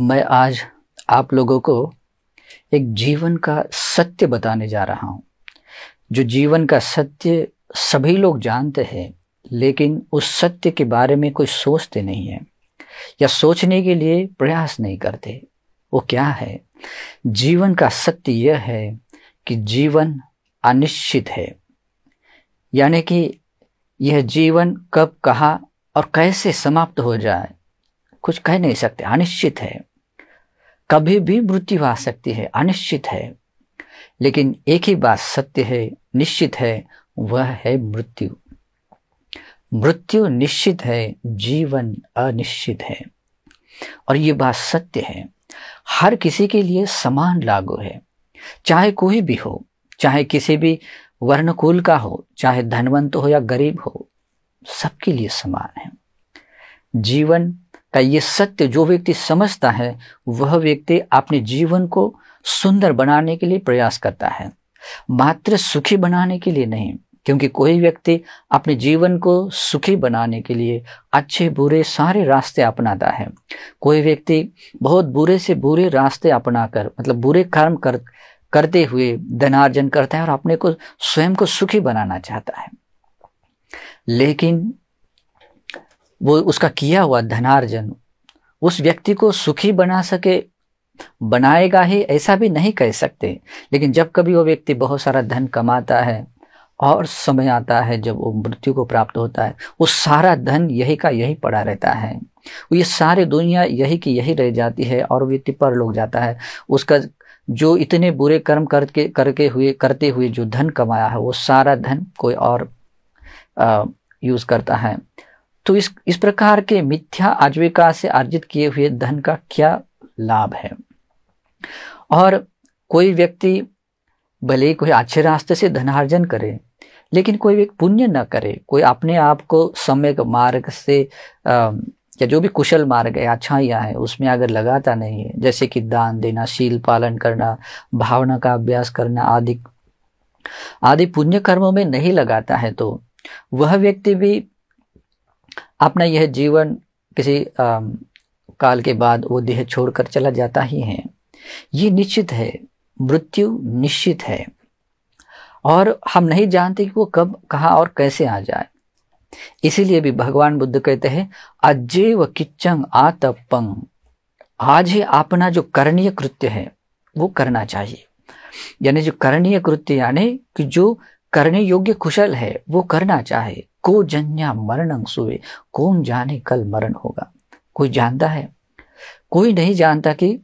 मैं आज आप लोगों को एक जीवन का सत्य बताने जा रहा हूँ जो जीवन का सत्य सभी लोग जानते हैं लेकिन उस सत्य के बारे में कोई सोचते नहीं है या सोचने के लिए प्रयास नहीं करते वो क्या है जीवन का सत्य यह है कि जीवन अनिश्चित है यानी कि यह जीवन कब कहाँ और कैसे समाप्त हो जाए कुछ कह नहीं सकते अनिश्चित है कभी भी मृत्यु आ सकती है अनिश्चित है लेकिन एक ही बात सत्य है निश्चित है वह है मृत्यु मृत्यु निश्चित है जीवन अनिश्चित है और ये बात सत्य है हर किसी के लिए समान लागू है चाहे कोई भी हो चाहे किसी भी वर्णकुल का हो चाहे धनवंत हो या गरीब हो सबके लिए समान है जीवन का ये सत्य जो व्यक्ति समझता है वह व्यक्ति अपने जीवन को सुंदर बनाने के लिए प्रयास करता है मात्र सुखी बनाने के लिए नहीं क्योंकि कोई व्यक्ति अपने जीवन को सुखी बनाने के लिए अच्छे बुरे सारे रास्ते अपनाता है कोई व्यक्ति बहुत बुरे से बुरे रास्ते अपनाकर मतलब बुरे कर्म कर करते हुए धनार्जन करता है और अपने को स्वयं को सुखी बनाना चाहता है लेकिन वो उसका किया हुआ धनार्जन उस व्यक्ति को सुखी बना सके बनाएगा ही ऐसा भी नहीं कह सकते लेकिन जब कभी वो व्यक्ति बहुत सारा धन कमाता है और समय आता है जब वो मृत्यु को प्राप्त होता है वो सारा धन यही का यही पड़ा रहता है वो ये सारी दुनिया यही की यही रह जाती है और व्यक्ति पर लोग जाता है उसका जो इतने बुरे कर्म करके करके हुए करते हुए जो धन कमाया है वो सारा धन कोई और यूज़ करता है तो इस इस प्रकार के मिथ्या आजीविका से अर्जित किए हुए धन का क्या लाभ है और कोई व्यक्ति भले ही कोई अच्छे रास्ते से धनार्जन करे लेकिन कोई व्यक्ति पुण्य न करे कोई अपने आप को सम्यक मार्ग से आ, या जो भी कुशल मार्ग है अच्छाइयाँ है उसमें अगर लगाता नहीं है जैसे कि दान देना शील पालन करना भावना का अभ्यास करना आदि आदि पुण्य कर्मों में नहीं लगाता है तो वह व्यक्ति भी अपना यह जीवन किसी आ, काल के बाद वो देह छोड़कर चला जाता ही है ये निश्चित है मृत्यु निश्चित है और हम नहीं जानते कि वो कब कहाँ और कैसे आ जाए इसीलिए भी भगवान बुद्ध कहते हैं अजैव किच्चंग आतपंग आज ही अपना जो करणीय कृत्य है वो करना चाहिए यानी जो करणीय कृत्य यानी कि जो करने योग्य कुशल है वो करना चाहे को जन्या मरण सुवे कौन जाने कल मरण होगा कोई जानता है कोई नहीं जानता कि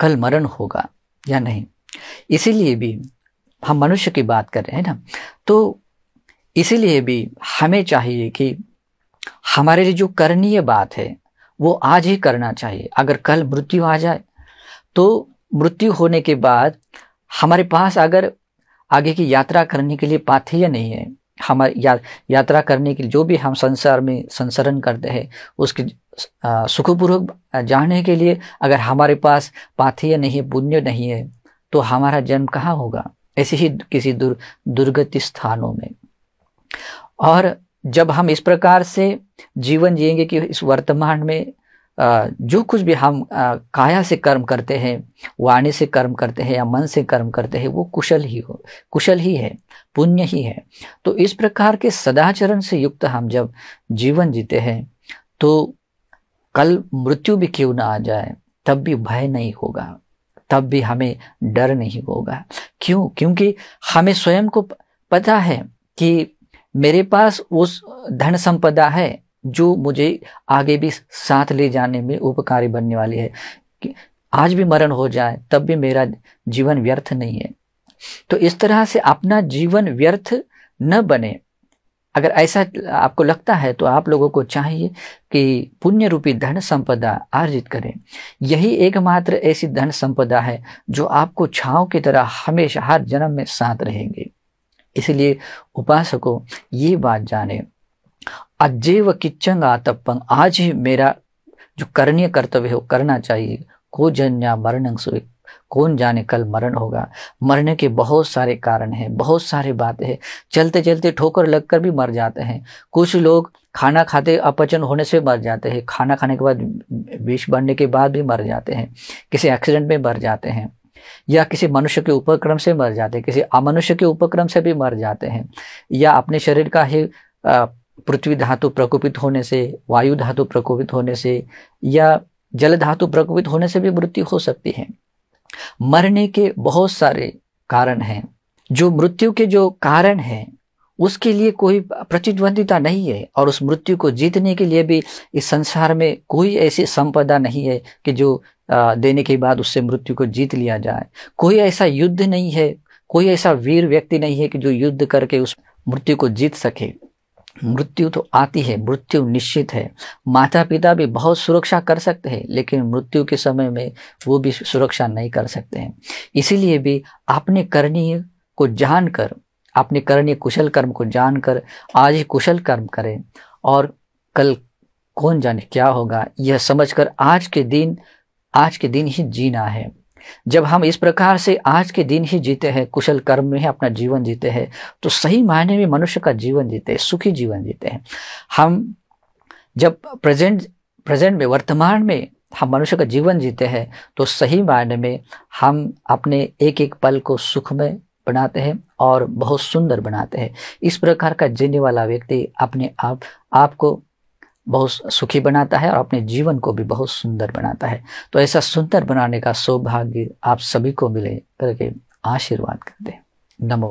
कल मरण होगा या नहीं इसीलिए भी हम मनुष्य की बात कर रहे हैं ना तो इसीलिए भी हमें चाहिए कि हमारे लिए जो करनीय बात है वो आज ही करना चाहिए अगर कल मृत्यु आ जाए तो मृत्यु होने के बाद हमारे पास अगर आगे की यात्रा करने के लिए पाथेय नहीं है हम या, यात्रा करने के लिए जो भी हम संसार में संसरण करते हैं उसके सुखपूर्वक जाने के लिए अगर हमारे पास पाथेय नहीं है पुण्य नहीं है तो हमारा जन्म कहाँ होगा ऐसे ही किसी दुर दुर्गति स्थानों में और जब हम इस प्रकार से जीवन जिएंगे कि इस वर्तमान में जो कुछ भी हम काया से कर्म करते हैं वाणी से कर्म करते हैं या मन से कर्म करते हैं वो कुशल ही हो कुशल ही है पुण्य ही है तो इस प्रकार के सदाचरण से युक्त हम जब जीवन जीते हैं तो कल मृत्यु भी क्यों ना आ जाए तब भी भय नहीं होगा तब भी हमें डर नहीं होगा क्यों क्योंकि हमें स्वयं को पता है कि मेरे पास उस धन संपदा है जो मुझे आगे भी साथ ले जाने में उपकारी बनने वाली है कि आज भी मरण हो जाए तब भी मेरा जीवन व्यर्थ नहीं है तो इस तरह से अपना जीवन व्यर्थ न बने अगर ऐसा आपको लगता है तो आप लोगों को चाहिए कि पुण्य रूपी धन संपदा अर्जित करें यही एकमात्र ऐसी धन संपदा है जो आपको छाव की तरह हमेशा हर जन्म में साथ रहेंगे इसलिए उपासकों ये बात जाने अजैव किचंग आतपंग आज ही मेरा जो करणीय कर्तव्य है वो करना चाहिए को जन्या मरण कौन जाने कल मरण होगा मरने के बहुत सारे कारण हैं बहुत सारे बातें हैं चलते चलते ठोकर लगकर भी मर जाते हैं कुछ लोग खाना खाते अपचन होने से मर जाते हैं खाना खाने के बाद विष बनने के बाद भी मर जाते हैं किसी एक्सीडेंट में मर जाते हैं या किसी मनुष्य के उपक्रम से मर जाते हैं किसी अमनुष्य के उपक्रम से भी मर जाते हैं या अपने शरीर का ही पृथ्वी धातु प्रकोपित होने से वायु धातु प्रकोपित होने से या जल धातु प्रकोपित होने से भी मृत्यु हो सकती है मरने के बहुत सारे कारण हैं जो मृत्यु के जो कारण हैं उसके लिए कोई प्रतिद्वंदिता नहीं है और उस मृत्यु को जीतने के लिए भी इस संसार में कोई ऐसी संपदा नहीं है कि जो देने के बाद उससे मृत्यु को जीत लिया जाए कोई ऐसा युद्ध नहीं है कोई ऐसा वीर व्यक्ति नहीं है कि जो युद्ध करके उस मृत्यु को जीत सके मृत्यु तो आती है मृत्यु निश्चित है माता पिता भी बहुत सुरक्षा कर सकते हैं लेकिन मृत्यु के समय में वो भी सुरक्षा नहीं कर सकते हैं इसीलिए भी आपने करणीय को जानकर अपने करणीय कुशल कर्म को जानकर आज ही कुशल कर्म करें और कल कौन जाने क्या होगा यह समझकर आज के दिन आज के दिन ही जीना है जब हम इस प्रकार से आज के दिन ही जीते हैं कुशल कर्म में अपना जीवन जीते हैं तो सही मायने में मनुष्य का जीवन जीते हैं सुखी जीवन जीते हैं हम जब प्रेजेंट प्रेजेंट में वर्तमान में हम मनुष्य का जीवन जीते हैं तो सही मायने में हम अपने एक एक पल को सुख में बनाते हैं और बहुत सुंदर बनाते हैं इस प्रकार का जीने वाला व्यक्ति अपने आप आपको बहुत सुखी बनाता है और अपने जीवन को भी बहुत सुंदर बनाता है तो ऐसा सुंदर बनाने का सौभाग्य आप सभी को मिले करके आशीर्वाद कर दे नमो